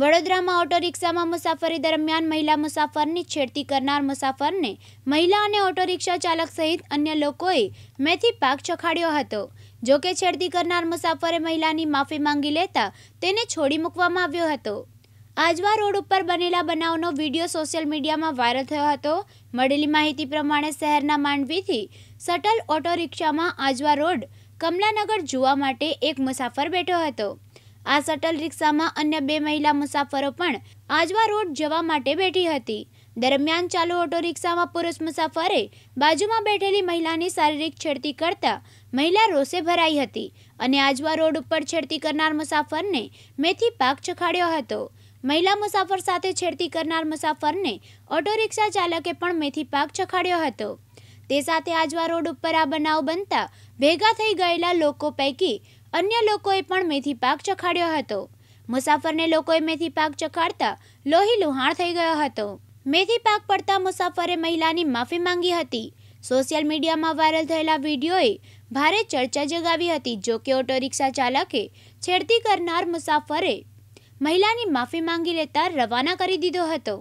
વડોદરામાં ઓટો રિક્ષામાં મુસાફરી દરમિયાન મહિલા મુસાફરની છેડતી કરનાર મુસાફરને મહિલા અને ઓટો રિક્ષા ચાલક સહિત અન્ય લોકોએ મેથી પાક ચખાડ્યો હતો જો કે છેડતી કરનાર મુસાફરે મહિલાની માફી માંગી લેતા તેને છોડી મૂકવામાં આવ્યો હતો આજવા રોડ ઉપર બનેલા બનાવનો વિડીયો સોશિયલ મીડિયામાં વાયરલ થયો હતો મળેલી માહિતી પ્રમાણે શહેરના માંડવીથી સટલ ઓટો રિક્ષામાં આજવા રોડ કમલાનગર જોવા માટે એક મુસાફર બેઠો હતો આ શટલ રિક્ષામાં અન્ય બે મહિલા મુસાફરો પણ આજવા રોડ જવા માટે બેઠી હતી દરમિયાન ચાલુ ઓટો રિક્ષામાં પુરુષ મુસાફરે બાજુમાં બેઠેલી મહિલાની શારીરિક છેડતી કરતા મહિલા રોષે ભરાઈ હતી અને આજવા રોડ ઉપર છેડતી કરનાર મુસાફરને મેથી પાક ચખાડ્યો હતો મહિલા મુસાફર સાથે છેડતી કરનાર મુસાફરને ઓટો રિક્ષા ચાલકે પણ મેથી પાક ચખાડ્યો હતો તે સાથે આજવા રોડ ઉપર આ બનાવ બનતા ભેગા થઈ ગયેલા લોકો પૈકી અન્ય લોકોએ પણ મેથી પાક ચખાડ્યો હતો મુસાફરને લોકોએ મેથી પાક ચખાડતા લોહી લુહાણ થઈ ગયો હતો મેથી પાક પડતા મુસાફરે મહિલાની માફી માંગી હતી સોશિયલ મીડિયામાં વાયરલ થયેલા વિડીયોએ ભારે ચર્ચા જગાવી હતી જો કે ઓટો રિક્ષા ચાલકે છેડતી કરનાર મુસાફરે મહિલાની માફી માંગી લેતા રવાના કરી દીધો હતો